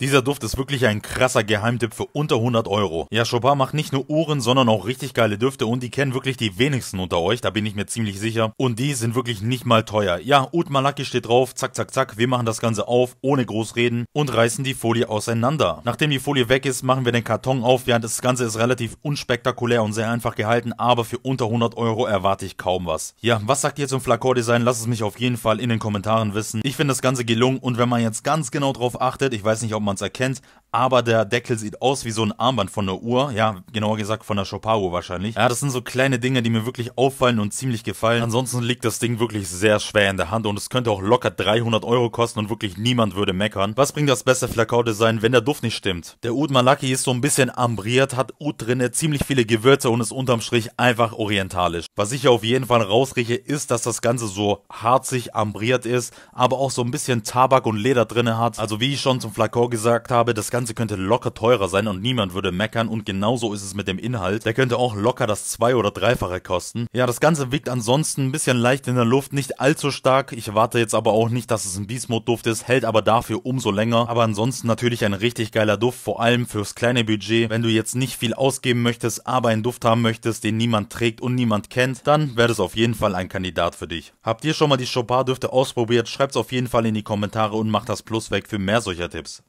Dieser Duft ist wirklich ein krasser Geheimtipp für unter 100 Euro. Ja, Chopin macht nicht nur Uhren, sondern auch richtig geile Düfte und die kennen wirklich die wenigsten unter euch, da bin ich mir ziemlich sicher. Und die sind wirklich nicht mal teuer. Ja, Ud Malaki steht drauf, zack, zack, zack, wir machen das Ganze auf, ohne groß und reißen die Folie auseinander. Nachdem die Folie weg ist, machen wir den Karton auf, während das Ganze ist relativ unspektakulär und sehr einfach gehalten, aber für unter 100 Euro erwarte ich kaum was. Ja, was sagt ihr zum Flakor-Design? Lasst es mich auf jeden Fall in den Kommentaren wissen. Ich finde das Ganze gelungen und wenn man jetzt ganz genau drauf achtet, ich weiß nicht, ob man man es erkennt, aber der Deckel sieht aus wie so ein Armband von der Uhr, ja, genauer gesagt von der Chopago wahrscheinlich. Ja, das sind so kleine Dinge, die mir wirklich auffallen und ziemlich gefallen. Ansonsten liegt das Ding wirklich sehr schwer in der Hand und es könnte auch locker 300 Euro kosten und wirklich niemand würde meckern. Was bringt das beste Flakau-Design, wenn der Duft nicht stimmt? Der Oud Malaki ist so ein bisschen ambriert, hat Oud drinne, ziemlich viele Gewürze und ist unterm Strich einfach orientalisch. Was ich auf jeden Fall rausrieche, ist, dass das Ganze so harzig ambriert ist, aber auch so ein bisschen Tabak und Leder drinne hat. Also wie ich schon zum Flakau gesagt habe, das Ganze Ganze könnte locker teurer sein und niemand würde meckern und genauso ist es mit dem Inhalt. Der könnte auch locker das Zwei- oder Dreifache kosten. Ja, das Ganze wiegt ansonsten ein bisschen leicht in der Luft, nicht allzu stark. Ich erwarte jetzt aber auch nicht, dass es ein Beast-Mode-Duft ist, hält aber dafür umso länger. Aber ansonsten natürlich ein richtig geiler Duft, vor allem fürs kleine Budget. Wenn du jetzt nicht viel ausgeben möchtest, aber einen Duft haben möchtest, den niemand trägt und niemand kennt, dann wäre das auf jeden Fall ein Kandidat für dich. Habt ihr schon mal die Chopard-Düfte ausprobiert? es auf jeden Fall in die Kommentare und macht das Plus weg für mehr solcher Tipps.